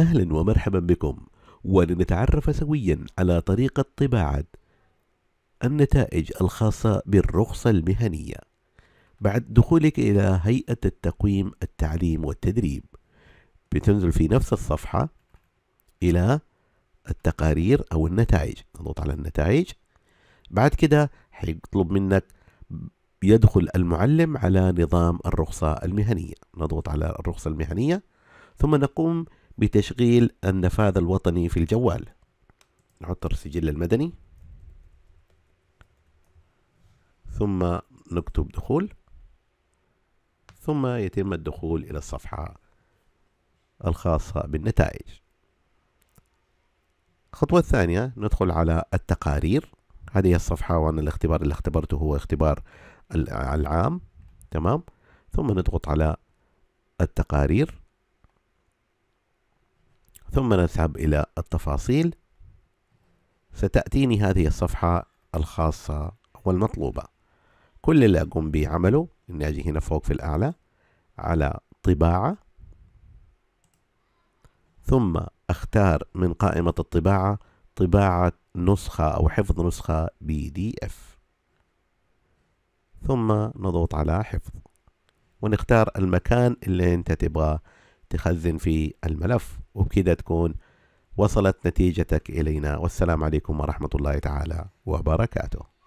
أهلا ومرحبا بكم ولنتعرف سويا على طريقة طباعة النتائج الخاصة بالرخصة المهنية بعد دخولك إلى هيئة التقويم التعليم والتدريب بتنزل في نفس الصفحة إلى التقارير أو النتائج نضغط على النتائج بعد كده حيطلب منك يدخل المعلم على نظام الرخصة المهنية نضغط على الرخصة المهنية ثم نقوم بتشغيل النفاذ الوطني في الجوال نحط السجل المدني ثم نكتب دخول ثم يتم الدخول إلى الصفحة الخاصة بالنتائج الخطوة الثانية ندخل على التقارير هذه الصفحة وأنا الاختبار اللي اختبرته هو اختبار العام تمام ثم نضغط على التقارير ثم نذهب إلى التفاصيل ستأتيني هذه الصفحة الخاصة والمطلوبة كل اللي أقوم بعمله إني أجي هنا فوق في الأعلى على طباعة ثم أختار من قائمة الطباعة طباعة نسخة أو حفظ نسخة بي دي اف ثم نضغط على حفظ ونختار المكان اللي انت تبغى تخزن فيه الملف وبكده تكون وصلت نتيجتك إلينا والسلام عليكم ورحمة الله تعالى وبركاته